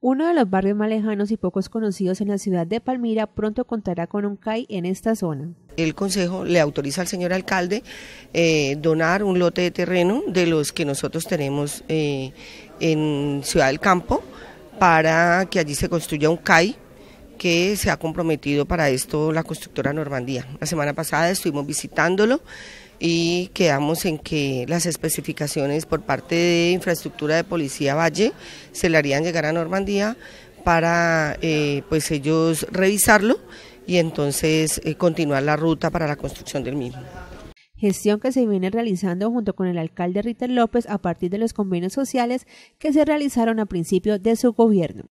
Uno de los barrios más lejanos y pocos conocidos en la ciudad de Palmira pronto contará con un CAI en esta zona. El Consejo le autoriza al señor alcalde eh, donar un lote de terreno de los que nosotros tenemos eh, en Ciudad del Campo para que allí se construya un CAI que se ha comprometido para esto la constructora Normandía. La semana pasada estuvimos visitándolo y quedamos en que las especificaciones por parte de infraestructura de Policía Valle se le harían llegar a Normandía para eh, pues ellos revisarlo y entonces eh, continuar la ruta para la construcción del mismo gestión que se viene realizando junto con el alcalde Ritter López a partir de los convenios sociales que se realizaron a principio de su gobierno.